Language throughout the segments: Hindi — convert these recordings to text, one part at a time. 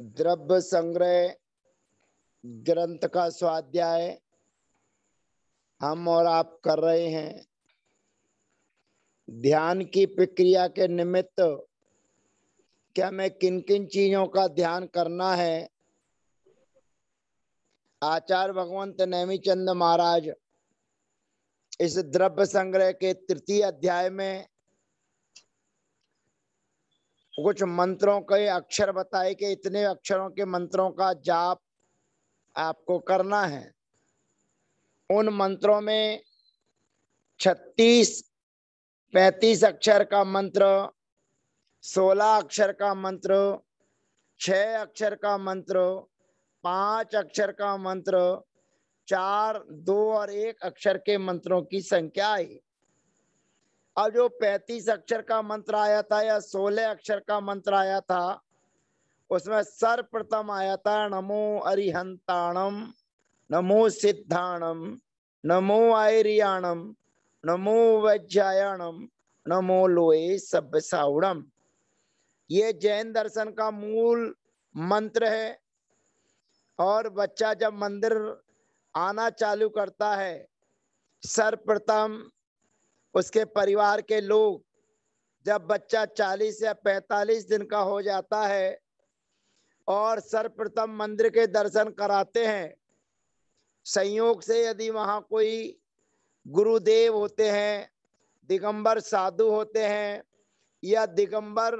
द्रव्य संग्रह ग्रंथ का स्वाध्याय हम और आप कर रहे हैं ध्यान की प्रक्रिया के निमित्त क्या मैं किन किन चीजों का ध्यान करना है आचार्य भगवंत नैमीचंद महाराज इस द्रव्य संग्रह के तृतीय अध्याय में कुछ मंत्रों के अक्षर बताए कि इतने अक्षरों के मंत्रों का जाप आपको करना है उन मंत्रों में 36, 35 अक्षर का मंत्र 16 अक्षर का मंत्र 6 अक्षर का मंत्र 5 अक्षर का मंत्र चार दो और एक अक्षर के मंत्रों की संख्या आई अब जो पैतीस अक्षर का मंत्र आया था या सोलह अक्षर का मंत्र आया था उसमें सर्वप्रथम आया था नमो अरिहंताणम नमो सिद्धाणम नमो आयरियाणम नमो वज्रायाणम नमो लोए सब सावणम ये जैन दर्शन का मूल मंत्र है और बच्चा जब मंदिर आना चालू करता है सर्वप्रथम उसके परिवार के लोग जब बच्चा 40 या 45 दिन का हो जाता है और सर्वप्रथम मंदिर के दर्शन कराते हैं संयोग से यदि वहाँ कोई गुरुदेव होते हैं दिगंबर साधु होते हैं या दिगंबर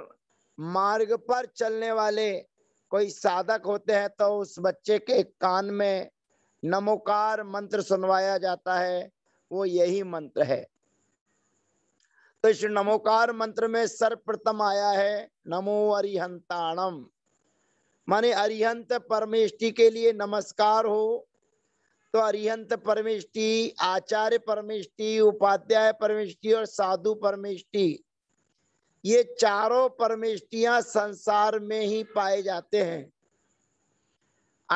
मार्ग पर चलने वाले कोई साधक होते हैं तो उस बच्चे के कान में नमोकार मंत्र सुनवाया जाता है वो यही मंत्र है तो इस नमोकार मंत्र में सर्वप्रथम आया है नमो अरिहंताणम माने अरिहंत परमेष्टि के लिए नमस्कार हो तो अरिहंत परमेष्टि आचार्य परमेष्टि उपाध्याय परमेष्टि और साधु परमेष्टि ये चारों परमेष्टियां संसार में ही पाए जाते हैं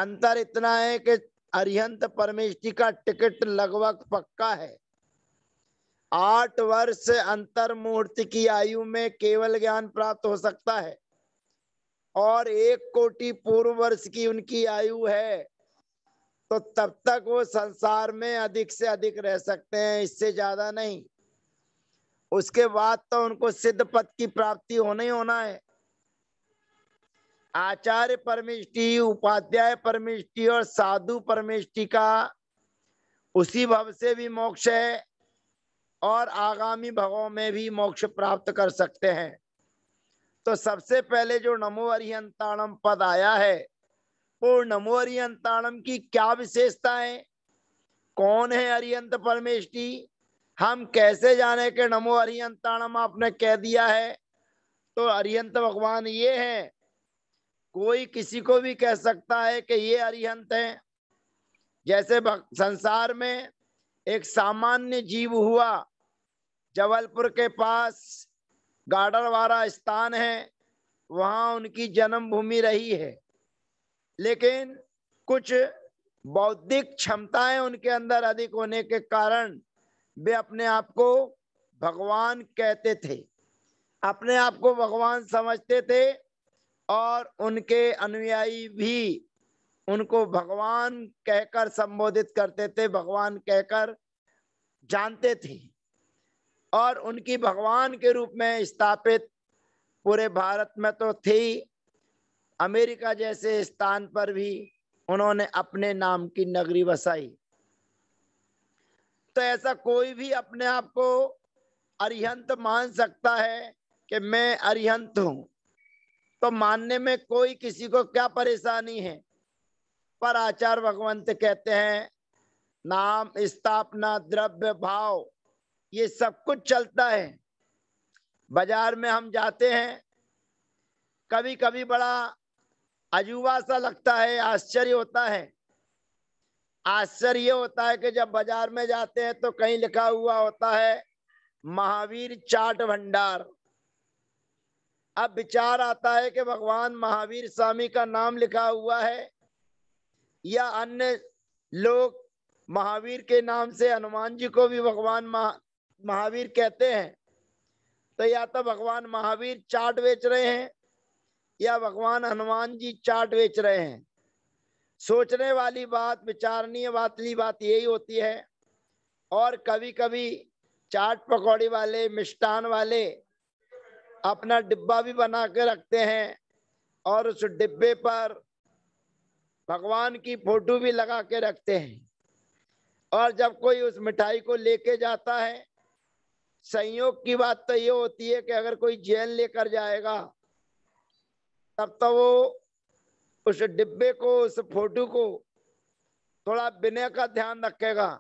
अंतर इतना है कि अरिहंत परमेष्टि का टिकट लगभग पक्का है आठ वर्ष अंतर मुहूर्त की आयु में केवल ज्ञान प्राप्त हो सकता है और एक कोटि पूर्व वर्ष की उनकी आयु है तो तब तक वो संसार में अधिक से अधिक रह सकते हैं इससे ज्यादा नहीं उसके बाद तो उनको सिद्ध पद की प्राप्ति होना ही होना है आचार्य परमिष्टि उपाध्याय परमिष्टि और साधु परमिष्टि का उसी भव से भी मोक्ष है और आगामी भवों में भी मोक्ष प्राप्त कर सकते हैं तो सबसे पहले जो नमो नमोअरियंताणम पद आया है वो नमो अरियंताणम की क्या विशेषता है कौन है अरियंत परमेश हम कैसे जाने के नमो अरियंताणम आपने कह दिया है तो अरियंत भगवान ये है कोई किसी को भी कह सकता है कि ये अरिहंत है जैसे संसार में एक सामान्य जीव हुआ जबलपुर के पास गाडरवारा स्थान है वहाँ उनकी जन्मभूमि रही है लेकिन कुछ बौद्धिक क्षमताएं उनके अंदर अधिक होने के कारण वे अपने आप को भगवान कहते थे अपने आप को भगवान समझते थे और उनके अनुयायी भी उनको भगवान कहकर संबोधित करते थे भगवान कहकर जानते थे और उनकी भगवान के रूप में स्थापित पूरे भारत में तो थी अमेरिका जैसे स्थान पर भी उन्होंने अपने नाम की नगरी बसाई तो ऐसा कोई भी अपने आप को अरिहंत मान सकता है कि मैं अरिहंत हूं तो मानने में कोई किसी को क्या परेशानी है पर आचार्य भगवंत कहते हैं नाम स्थापना द्रव्य भाव ये सब कुछ चलता है बाजार में हम जाते हैं कभी कभी बड़ा अजूबा सा लगता है आश्चर्य होता है आश्चर्य होता है कि जब बाजार में जाते हैं तो कहीं लिखा हुआ होता है महावीर चाट भंडार अब विचार आता है कि भगवान महावीर स्वामी का नाम लिखा हुआ है या अन्य लोग महावीर के नाम से हनुमान जी को भी भगवान महा महावीर कहते हैं तो या तो भगवान महावीर चाट बेच रहे हैं या भगवान हनुमान जी चाट बेच रहे हैं सोचने वाली बात विचारणीय वातली बात यही होती है और कभी कभी चाट पकौड़ी वाले मिष्टान वाले अपना डिब्बा भी बना के रखते हैं और उस डिब्बे पर भगवान की फोटो भी लगा के रखते हैं और जब कोई उस मिठाई को लेके जाता है संयोग की बात तो ये होती है कि अगर कोई जेल लेकर जाएगा तब तो वो उस डिब्बे को उस फोटो को थोड़ा विनय का ध्यान रखेगा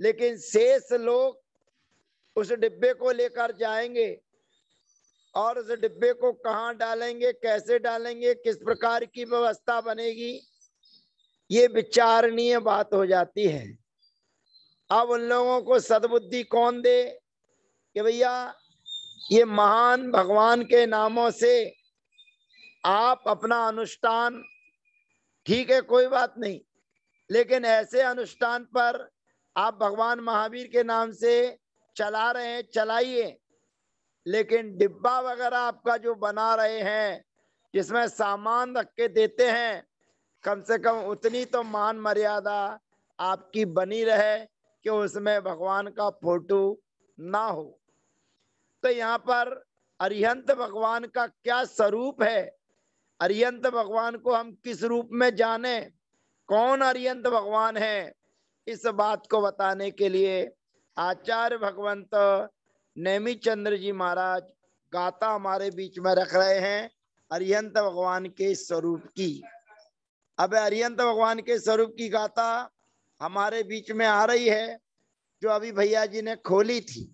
लेकिन शेष लोग उस डिब्बे को लेकर जाएंगे और उस डिब्बे को कहाँ डालेंगे कैसे डालेंगे किस प्रकार की व्यवस्था बनेगी ये विचारणीय बात हो जाती है अब उन लोगों को सदबुद्धि कौन दे कि भैया ये महान भगवान के नामों से आप अपना अनुष्ठान ठीक है कोई बात नहीं लेकिन ऐसे अनुष्ठान पर आप भगवान महावीर के नाम से चला रहे हैं चलाइए लेकिन डिब्बा वगैरह आपका जो बना रहे हैं जिसमें सामान रख के देते हैं कम से कम उतनी तो मान मर्यादा आपकी बनी रहे कि उसमें भगवान का फोटो ना हो तो यहाँ पर अरिहंत भगवान का क्या स्वरूप है अरियंत भगवान को हम किस रूप में जाने कौन अरियंत भगवान है इस बात को बताने के लिए आचार्य भगवंत नेमी चंद्र जी महाराज गाता हमारे बीच में रख रहे हैं अरियंत भगवान के स्वरूप की अब अरियंत भगवान के स्वरूप की गाता हमारे बीच में आ रही है जो अभी भैया जी ने खोली थी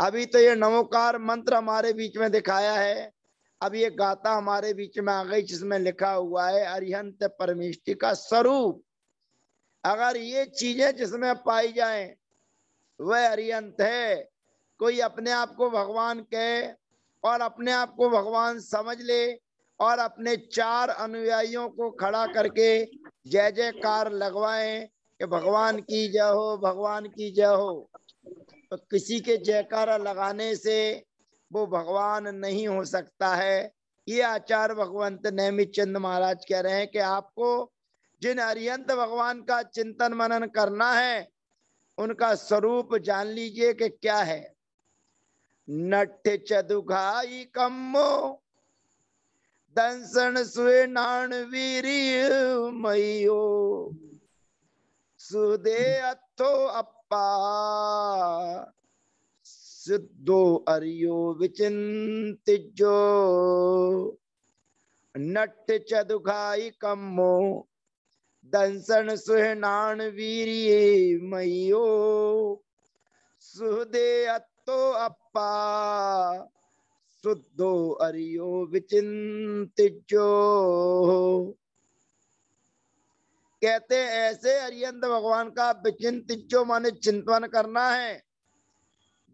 अभी तो ये नवोकार मंत्र हमारे बीच में दिखाया है अब ये गाता हमारे बीच में आ गई जिसमें लिखा हुआ है अरिहंत परमिष्टि का स्वरूप अगर ये चीजें जिसमें पाई जाए वह अरिहंत है कोई अपने आप को भगवान कहे और अपने आप को भगवान समझ ले और अपने चार अनुयायियों को खड़ा करके जय जयकार लगवाएं कि भगवान की जय हो भगवान की जय हो किसी के जयकारा लगाने से वो भगवान नहीं हो सकता है ये आचार्य भगवंत नैमित चंद महाराज कह रहे हैं कि आपको जिन अरियंत भगवान का चिंतन मनन करना है उनका स्वरूप जान लीजिए कि क्या है नठ चुघाई कमो दंसन सुए नाण वीरी मयो सुदे अथो अप सिद्धो अरियो विचिंतिजो नट च दुखाई कम्मो दंसन सुहनान वीरिये मयो सुहदे अतो अप्पा शुद्धो अरियो विचिंतिजो कहते ऐसे अरियंत भगवान का जो माने चिंतन करना है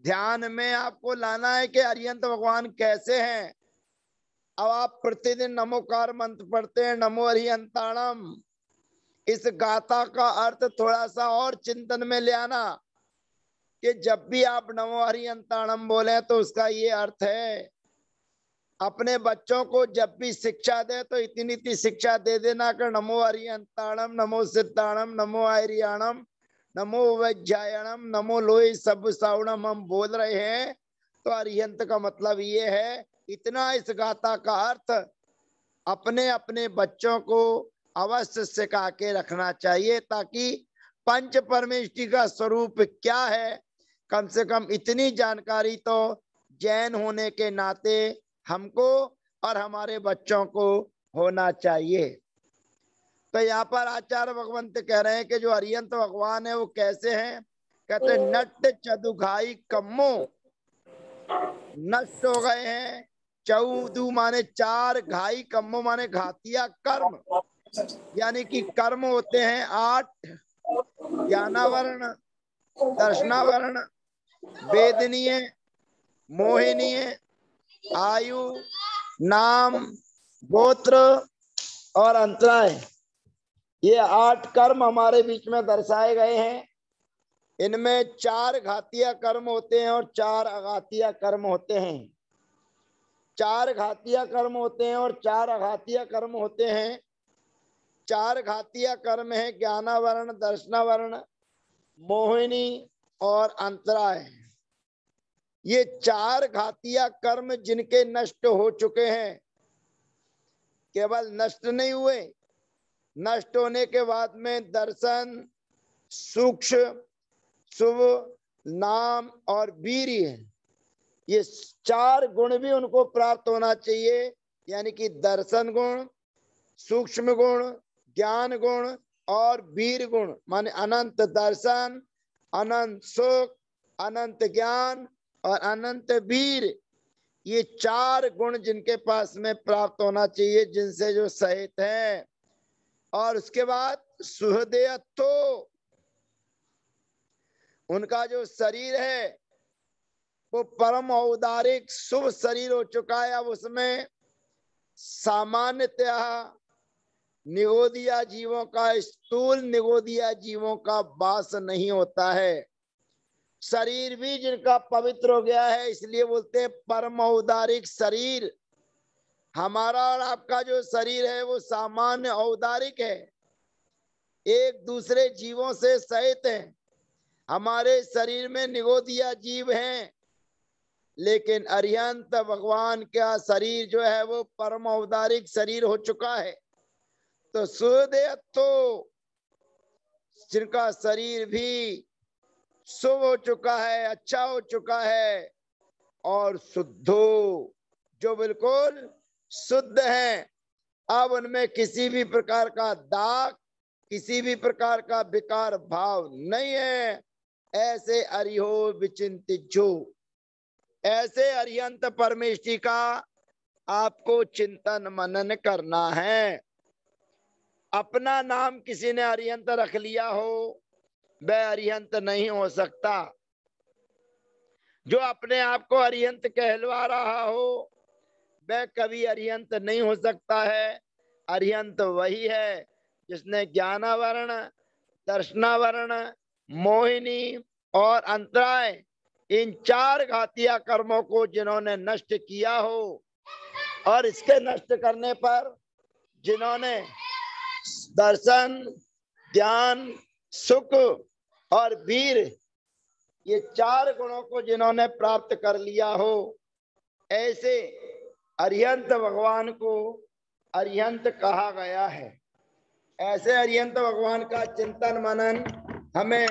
ध्यान में आपको लाना है कि अरियंत भगवान कैसे हैं अब आप प्रतिदिन नमोकार मंत्र पढ़ते हैं नमो अरियंताणम इस गाथा का अर्थ थोड़ा सा और चिंतन में ले आना कि जब भी आप नमो अरियंताणम बोले तो उसका ये अर्थ है अपने बच्चों को जब भी शिक्षा दे तो इतनी इतनी शिक्षा दे देना कर नमो अरियंताणम नमो सिद्धाणम नमो हरियाणम नमो वैज्यायणम नमो लोहे सब सावणम हम बोल रहे हैं तो अरिहंत का मतलब ये है इतना इस गाथा का अर्थ अपने अपने बच्चों को अवश्य सिखा के रखना चाहिए ताकि पंच परमेश्वर का स्वरूप क्या है कम से कम इतनी जानकारी तो जैन होने के नाते हमको और हमारे बच्चों को होना चाहिए तो यहाँ पर आचार्य भगवंत कह रहे हैं कि जो अरियंत भगवान है वो कैसे हैं कहते नट चदुघाई कम्मो नष्ट हो गए हैं चौदू माने चार घाई कम्मो माने घातिया कर्म यानी कि कर्म होते हैं आठ ज्ञानावरण दर्शनावरण वेदनीय मोहिनीय आयु नाम गोत्र और अंतराय ये आठ कर्म हमारे बीच में दर्शाए गए हैं इनमें चार घातीय कर्म होते हैं और चार अघातीय कर्म होते हैं चार घातीय कर्म होते हैं और चार अघातीय कर्म होते हैं चार घातीय कर्म है ज्ञानावरण दर्शनावरण मोहिनी और अंतराय ये चार घातिया कर्म जिनके नष्ट हो चुके हैं केवल नष्ट नहीं हुए नष्ट होने के बाद में दर्शन सूक्ष्म शुभ नाम और वीर है ये चार गुण भी उनको प्राप्त होना चाहिए यानी कि दर्शन गुण सूक्ष्म गुण ज्ञान गुण और वीर गुण माने अनंत दर्शन अनंत सुख अनंत ज्ञान और अनंत वीर ये चार गुण जिनके पास में प्राप्त होना चाहिए जिनसे जो सहित है और उसके बाद सुहदेयत्थो उनका जो शरीर है वो परम औदारिक शुभ शरीर हो चुका है अब उसमें सामान्यतः निगोदिया जीवों का स्थूल निगोदिया जीवों का वास नहीं होता है शरीर भी जिनका पवित्र हो गया है इसलिए बोलते हैं परम औदारिक शरीर हमारा और आपका जो शरीर है वो सामान्य औदारिक है एक दूसरे जीवों से सहित है हमारे शरीर में निगोदिया जीव हैं लेकिन अरियंत भगवान का शरीर जो है वो परम औदारिक शरीर हो चुका है तो सूर्य तो जिनका शरीर भी शुभ हो चुका है अच्छा हो चुका है और शुद्धो जो बिल्कुल शुद्ध है अब उनमें किसी भी प्रकार का दाग किसी भी प्रकार का विकार भाव नहीं है ऐसे अरिहो विचिंत जो ऐसे अरियंत परमेश का आपको चिंतन मनन करना है अपना नाम किसी ने अरियंत रख लिया हो वह अरिहंत नहीं हो सकता जो अपने आप को अरिहंत कहलवा रहा हो वह कभी अरिहंत नहीं हो सकता है अरिहंत वही है जिसने ज्ञानावरण दर्शनावरण मोहिनी और अंतराय इन चार घातिया कर्मों को जिन्होंने नष्ट किया हो और इसके नष्ट करने पर जिन्होंने दर्शन ज्ञान सुख और वीर ये चार गुणों को जिन्होंने प्राप्त कर लिया हो ऐसे अरियंत भगवान को अरियंत कहा गया है ऐसे अरियंत भगवान का चिंतन मनन हमें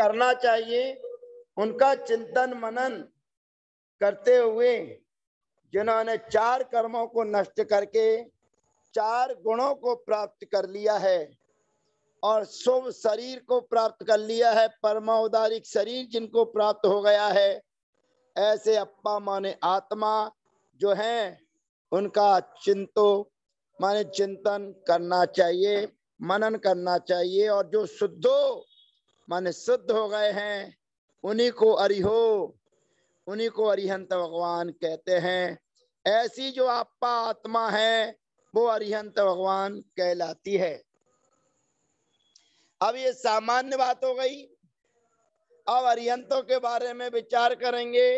करना चाहिए उनका चिंतन मनन करते हुए जिन्होंने चार कर्मों को नष्ट करके चार गुणों को प्राप्त कर लिया है और शुभ शरीर को प्राप्त कर लिया है परमोदारिक शरीर जिनको प्राप्त हो गया है ऐसे अप्पा माने आत्मा जो है उनका चिंतो माने चिंतन करना चाहिए मनन करना चाहिए और जो शुद्धो माने शुद्ध हो गए हैं उन्हीं को अरिहो उन्हीं को अरिहंत भगवान कहते हैं ऐसी जो आपा आत्मा है वो अरिहंत भगवान कहलाती है अब ये सामान्य बात हो गई अब अरियंतों के बारे में विचार करेंगे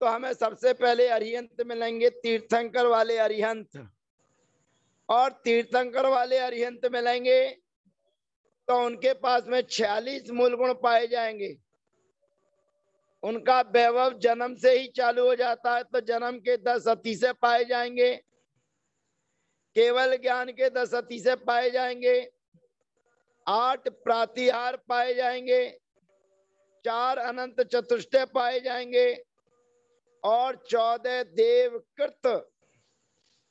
तो हमें सबसे पहले अरियंत मिलेंगे तीर्थंकर वाले अरिहंत और तीर्थंकर वाले अरिहंत मिलेंगे तो उनके पास में छियालीस मूल गुण पाए जाएंगे उनका वैभव जन्म से ही चालू हो जाता है तो जन्म के दस अतिशय पाए जाएंगे केवल ज्ञान के दस अतिशय पाए जाएंगे आठ प्रातिहार पाए जाएंगे चार अनंत चतुष्टय पाए जाएंगे और चौदह देवकृत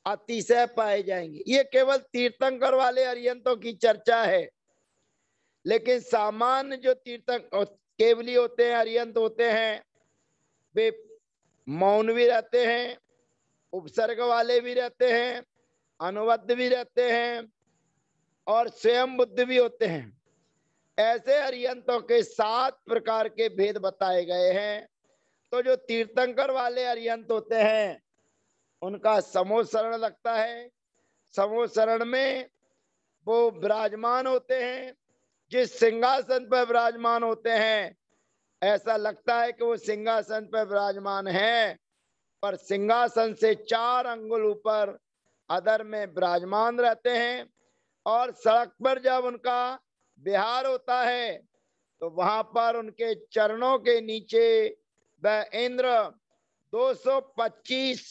अतिशय पाए जाएंगे ये केवल तीर्थंकर वाले अरियंतों की चर्चा है लेकिन सामान्य जो तीर्थंकर केवली होते हैं अरियंत होते हैं वे मौन भी रहते हैं उपसर्ग वाले भी रहते हैं अनुबद्ध भी रहते हैं और स्वयं बुद्ध भी होते हैं ऐसे अरियंतों के सात प्रकार के भेद बताए गए हैं तो जो तीर्थंकर वाले अरियंत होते हैं उनका समो शरण लगता है समोह शरण में वो विराजमान होते हैं जिस सिंहासन पर विराजमान होते हैं ऐसा लगता है कि वो सिंहासन पर विराजमान है पर सिंहासन से चार अंगुल ऊपर अदर में विराजमान रहते हैं और सड़क पर जब उनका बिहार होता है तो वहां पर उनके चरणों के नीचे वह इंद्र 225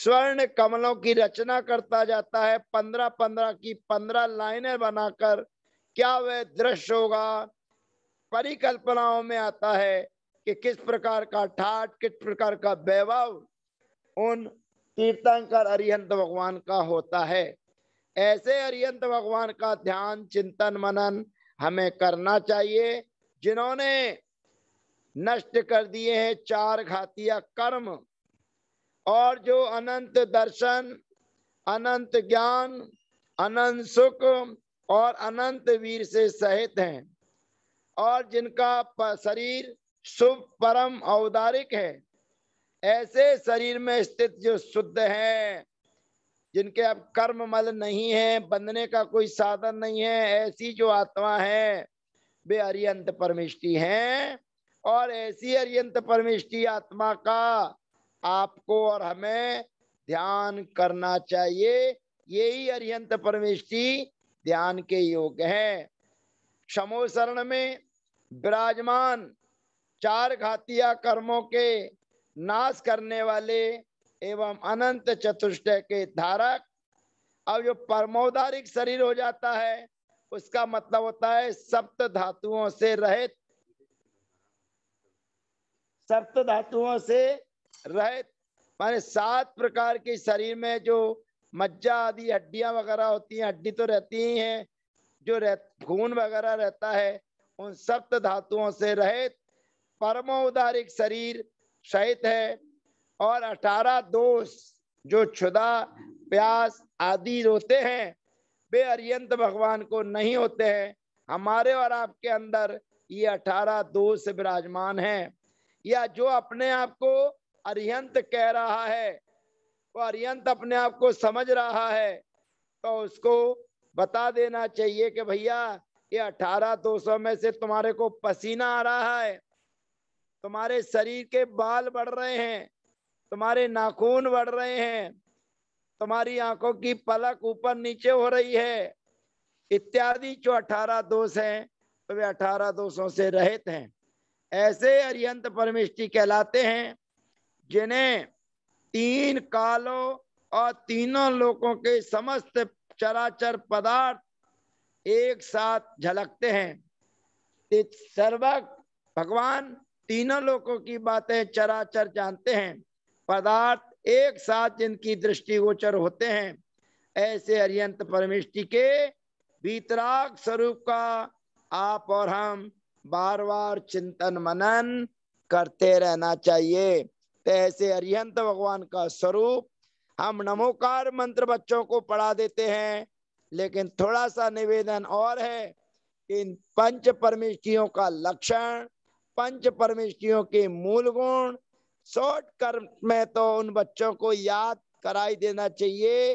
स्वर्ण कमलों की रचना करता जाता है पंद्रह पंद्रह की पंद्रह लाइनें बनाकर क्या वह दृश्य होगा परिकल्पनाओं में आता है कि किस प्रकार का ठाट किस प्रकार का वैभव उन तीर्थंकर अरिहंत भगवान का होता है ऐसे अरियंत भगवान का ध्यान चिंतन मनन हमें करना चाहिए जिन्होंने नष्ट कर दिए हैं चार घातिया कर्म और जो अनंत दर्शन अनंत ज्ञान अनंत सुख और अनंत वीर से सहित हैं और जिनका शरीर शुभ परम औदारिक है ऐसे शरीर में स्थित जो शुद्ध है जिनके अब कर्म मल नहीं है बंधने का कोई साधन नहीं है ऐसी जो आत्मा है वे अरियंत परमिष्टि हैं और ऐसी अरियंत परमिष्टि आत्मा का आपको और हमें ध्यान करना चाहिए यही अरियंत परमिष्टि ध्यान के योग है क्षमो शरण में विराजमान चार घातिया कर्मों के नाश करने वाले एवं अनंत चतुष्टय के धारक अब जो परमोदारिक शरीर हो जाता है उसका मतलब होता है सप्त धातुओं से रहित सप्त धातुओं से रहित माने सात प्रकार के शरीर में जो मज्जा आदि हड्डियां वगैरह होती हैं हड्डी तो रहती ही है जो रह खून वगैरह रहता है उन सप्त धातुओं से रहित परमोदारिक शरीर सहित है और अठारह दोष जो क्षुदा प्यास आदि होते हैं वे अर्यंत भगवान को नहीं होते हैं हमारे और आपके अंदर ये अठारह दोष विराजमान हैं या जो अपने आप को अरियंत कह रहा है वो अरियंत अपने आप को समझ रहा है तो उसको बता देना चाहिए कि भैया ये अठारह दोषों में से तुम्हारे को पसीना आ रहा है तुम्हारे शरीर के बाल बढ़ रहे हैं तुम्हारे नाखून बढ़ रहे हैं तुम्हारी आंखों की पलक ऊपर नीचे हो रही है इत्यादि जो अठारह दोष हैं तो वे अठारह दोषों से रहित हैं ऐसे अरियंत परमिष्टि कहलाते हैं जिन्हें तीन कालों और तीनों लोगों के समस्त चराचर पदार्थ एक साथ झलकते हैं सर्वक भगवान तीनों लोगों की बातें चराचर जानते हैं पदार्थ एक साथ जिनकी दृष्टि गोचर होते हैं ऐसे अरियंत परमिष्टि के बीतराग स्वरूप का आप और हम बार बार चिंतन मनन करते रहना चाहिए तो ऐसे अरियंत भगवान का स्वरूप हम नमोकार मंत्र बच्चों को पढ़ा देते हैं लेकिन थोड़ा सा निवेदन और है कि इन पंच परमिष्टियों का लक्षण पंच परमिष्टियों के मूल गुण शॉर्ट कर्म में तो उन बच्चों को याद कराई देना चाहिए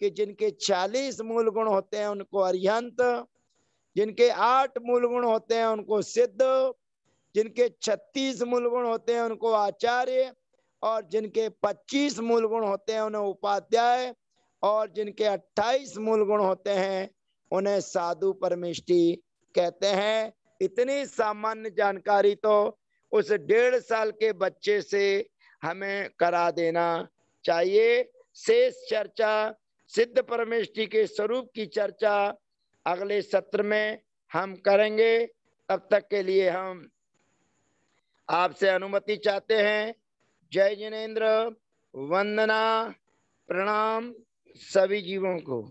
कि जिनके चालीस मूल गुण होते हैं उनको अरिहंत जिनके आठ मूल गुण होते हैं उनको सिद्ध जिनके छत्तीस मूल गुण होते हैं उनको आचार्य और जिनके पच्चीस मूल गुण होते हैं उन्हें उपाध्याय और जिनके अट्ठाईस मूल गुण होते हैं उन्हें साधु परमिष्टि कहते हैं इतनी सामान्य जानकारी तो उस डेढ़ साल के बच्चे से हमें करा देना चाहिए शेष चर्चा सिद्ध परमेश के स्वरूप की चर्चा अगले सत्र में हम करेंगे तब तक के लिए हम आपसे अनुमति चाहते हैं जय जिनेन्द्र वंदना प्रणाम सभी जीवों को